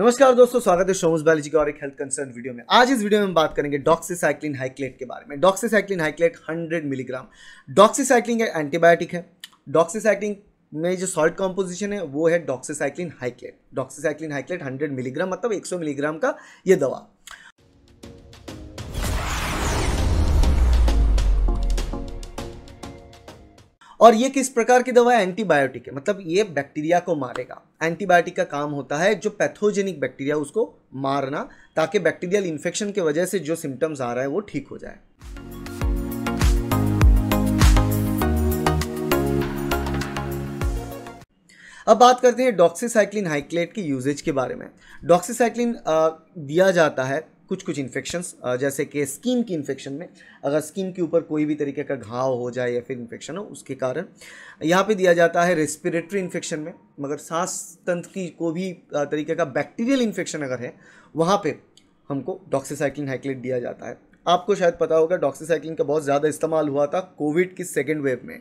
नमस्कार दोस्तों स्वागत है शोमस बायोलॉजी के और एक हेल्थ कंसर्न वीडियो में आज इस वीडियो में हम बात करेंगे डॉक्सीसाइक्लिन हाइक्लेट के बारे में डॉक्सीसाइक्लिन हाइक्लेट 100 मिलीग्राम डॉक्सीसाइक्लिन का एंटीबायोटिक है डॉक्सीसाइक्लिन में जो सॉल्ट कॉम्पोजिशन है वो है doxycycline hyclate doxycycline hyclate hundred milligram मतलब एक मिलीग्राम का ये दवा और ये किस प्रकार की दवा है एंटीबायोटिक है मतलब ये बैक्टीरिया को मारेगा एंटीबायोटिक का काम होता है जो पैथोजेनिक बैक्टीरिया उसको मारना ताकि बैक्टीरियल इन्फेक्शन की वजह से जो सिम्टम्स आ रहा है वो ठीक हो जाए अब बात करते हैं डॉक्सीसाइक्लिन हाइक्लेट के यूजेज के बारे में डॉक्सीसाइक्लिन दिया जाता है कुछ कुछ इन्फेक्शंस जैसे कि स्किन की इन्फेक्शन में अगर स्किन के ऊपर कोई भी तरीके का घाव हो जाए या फिर इन्फेक्शन हो उसके कारण यहाँ पे दिया जाता है रेस्पिरेटरी इन्फेक्शन में मगर सांस तंत्र की को भी तरीके का बैक्टीरियल इन्फेक्शन अगर है वहाँ पर हमको डॉक्सीसाइक्लिन हाइक्लेट दिया जाता है आपको शायद पता होगा डॉक्सीसाइक्लिन का बहुत ज़्यादा इस्तेमाल हुआ था कोविड की सेकेंड वेव में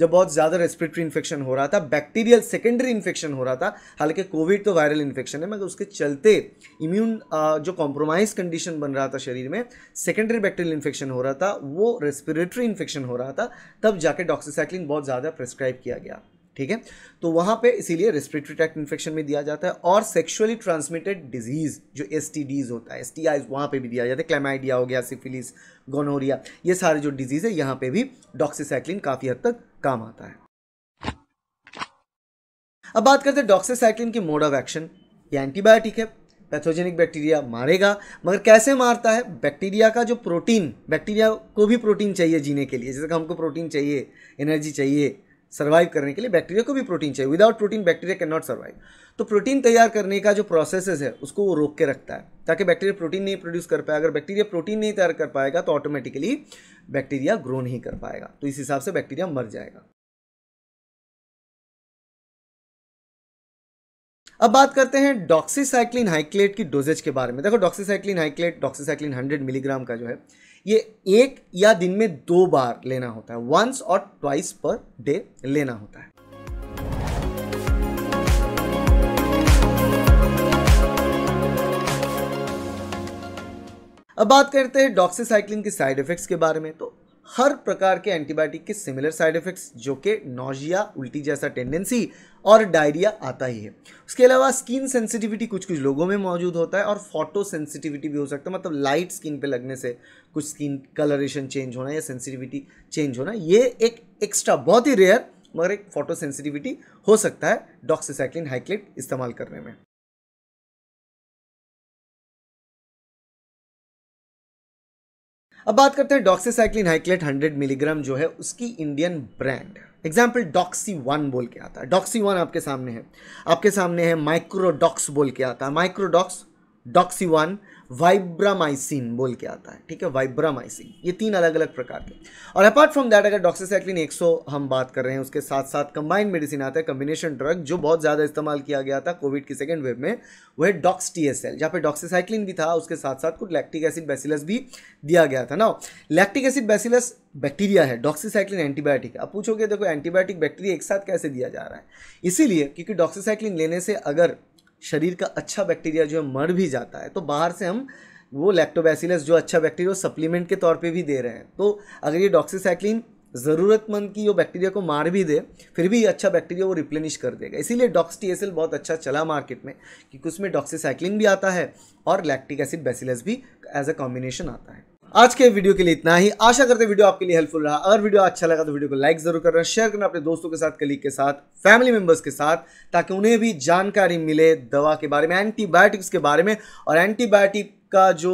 जब बहुत ज़्यादा रेस्पिरेटरी इन्फेक्शन हो रहा था बैक्टीरियल सेकेंडरी इन्फेक्शन हो रहा था हालांकि कोविड तो वायरल इन्फेक्शन है मगर उसके चलते इम्यून जो कॉम्प्रोमाइज कंडीशन बन रहा था शरीर में सेकेंडरी बैक्टीरियल इन्फेक्शन हो रहा था वो रेस्पिरेटरी इन्फेक्शन हो रहा था तब जाके डॉक्सीसाइक्लिन बहुत ज़्यादा प्रेस्क्राइब किया गया ठीक है तो वहाँ पे इसीलिए रेस्पिरेटरी ट्रैक्ट इन्फेक्शन में दिया जाता है और सेक्सुअली ट्रांसमिटेड डिजीज़ जो एस होता है एस टी वहाँ पर भी दिया जाता है क्लेमाइडिया हो गया सिफिलिस गोनोरिया ये सारे जो डिजीज़ है यहाँ पर भी डॉक्सीसाइक्लिन काफ़ी हद तक काम आता है अब बात करते हैं डॉक्सीसाइक्लिन की मोड ऑफ एक्शन ये एंटीबायोटिक है पैथोजेनिक बैक्टीरिया मारेगा मगर कैसे मारता है बैक्टीरिया का जो प्रोटीन बैक्टीरिया को भी प्रोटीन चाहिए जीने के लिए जैसे कि हमको प्रोटीन चाहिए एनर्जी चाहिए सर्वाइव करने के लिए बैक्टीरिया को भी प्रोटीन चाहिए without protein bacteria can not survive तो प्रोटीन तैयार करने का जो प्रोसेस है उसको वो रोक के रखता है ताकि बैक्टीरिया प्रोटीन नहीं प्रोड्यूस कर पाए अगर बैक्टीरिया प्रोटीन नहीं तैयार कर पाएगा तो ऑटोमेटिकली बैक्टीरिया ग्रो नहीं कर पाएगा तो इस हिसाब से बैक्टीरिया मर जाएगा अब बात करते हैं डॉक्सीसाइक्लिन हाइक्लेट की डोजेज के बारे में देखो doxycycline hyclate doxycycline hundred milligram का जो है ये एक या दिन में दो बार लेना होता है वंस और ट्वाइस पर डे लेना होता है अब बात करते हैं डॉक्सीसाइक्लिन के साइड इफेक्ट्स के बारे में तो हर प्रकार के एंटीबायोटिक के सिमिलर साइड इफ़ेक्ट्स जो कि नोजिया उल्टी जैसा टेंडेंसी और डायरिया आता ही है उसके अलावा स्किन सेंसिटिविटी कुछ कुछ लोगों में मौजूद होता है और फोटो सेंसिटिविटी भी हो सकता है मतलब लाइट स्किन पे लगने से कुछ स्किन कलरेशन चेंज होना या सेंसिटिविटी चेंज होना ये एक एक्स्ट्रा बहुत ही रेयर मगर एक फोटो सेंसिटिविटी हो सकता है डॉक्सीसाइक्लिन हाइक्लेट इस्तेमाल करने में अब बात करते हैं डॉक्सीसाइक्लिन हाइक्लेट 100 मिलीग्राम जो है उसकी Indian brand example doxy one बोल के आता है डॉक्सी वन आपके सामने है आपके सामने है माइक्रोडॉक्स बोल के आता है माइक्रोडॉक्स डॉक्सी वन वाइब्रामाइसिन बोल के आता है ठीक है वाइब्रामाइसिन ये तीन अलग अलग प्रकार के और अपार्ट फ्रॉम दैट अगर डॉक्सीसाइक्लिन 100 हम बात कर रहे हैं उसके साथ साथ कंबाइंड मेडिसिन आता है कम्बिनेशन ड्रग जो बहुत ज़्यादा इस्तेमाल किया गया था कोविड की सेकेंड वेव में वह डॉक्स टी एस एल जहाँ पर डॉक्सीसाइक्लिन भी था उसके साथ साथ कुछ लैक्टिक एसिड बेसिलस भी दिया गया था ना लैक्टिक एसिड बेसिलस बैक्टीरिया है डॉक्सीसाइक्लिन एंटीबायोटिक अब पूछोगे देखो एंटीबायोटिक बैक्टीरिया एक साथ कैसे दिया जा रहा है इसीलिए क्योंकि डॉक्सीसाइक्लिन लेने से अगर शरीर का अच्छा बैक्टीरिया जो है मर भी जाता है तो बाहर से हम वो लैक्टोबैसिलस जो अच्छा बैक्टीरिया वो सप्लीमेंट के तौर पे भी दे रहे हैं तो अगर ये डॉक्सीसाइक्लिन ज़रूरतमंद की वो बैक्टीरिया को मार भी दे फिर भी अच्छा बैक्टीरिया वो रिप्लेनिश कर देगा इसीलिए डॉक्स टी बहुत अच्छा चला मार्केट में क्योंकि उसमें डॉक्सीसाइक्लिन भी आता है और लैक्टिक एसिड बैसिलस भी एज अ कॉम्बिनेशन आता है आज के वीडियो के लिए इतना ही आशा करते वीडियो आपके लिए हेल्पफुल रहा अगर वीडियो अच्छा लगा तो वीडियो को लाइक जरूर करना शेयर करना अपने दोस्तों के साथ कलीग के साथ फैमिली मेंबर्स के साथ ताकि उन्हें भी जानकारी मिले दवा के बारे में एंटीबायोटिक्स के बारे में और एंटीबायोटिक का जो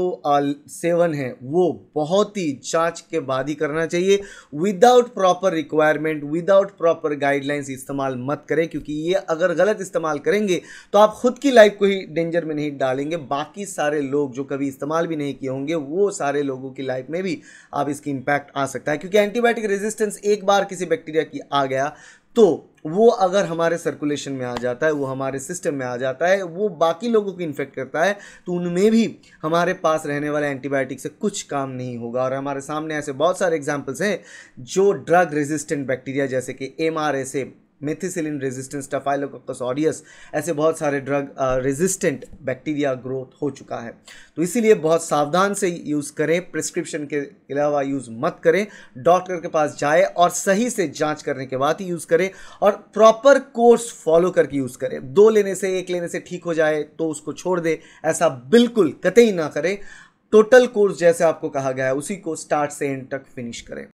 सेवन है वो बहुत ही जांच के बाद ही करना चाहिए without proper requirement without proper guidelines इस्तेमाल मत करें क्योंकि ये अगर गलत इस्तेमाल करेंगे तो आप खुद की लाइफ को ही डेंजर में नहीं डालेंगे बाकी सारे लोग जो कभी इस्तेमाल भी नहीं किए होंगे वो सारे लोगों की लाइफ में भी आप इसकी इम्पैक्ट आ सकता है क्योंकि एंटीबायोटिक रेजिस्टेंस एक बार किसी बैक्टीरिया की आ गया तो वो अगर हमारे सर्कुलेशन में आ जाता है वो हमारे सिस्टम में आ जाता है वो बाकी लोगों को इन्फेक्ट करता है तो उनमें भी हमारे पास रहने वाले एंटीबायोटिक से कुछ काम नहीं होगा और हमारे सामने ऐसे बहुत सारे एग्जाम्पल्स हैं जो ड्रग रेजिस्टेंट बैक्टीरिया जैसे कि M methicillin resistance staphylococcus aureus ऐसे बहुत सारे ड्रग रेजिस्टेंट बैक्टीरिया ग्रोथ हो चुका है तो इसीलिए बहुत सावधान से यूज़ करें प्रिस्क्रिप्शन के अलावा यूज़ मत करें डॉक्टर के पास जाए और सही से जांच करने के बाद ही यूज़ करें और प्रॉपर कोर्स फॉलो करके यूज़ करें दो लेने से एक लेने से ठीक हो जाए तो उसको छोड़ दे ऐसा बिल्कुल कतई ना करें टोटल कोर्स जैसे आपको कहा गया है उसी को स्टार्ट से एंड तक फिनिश करें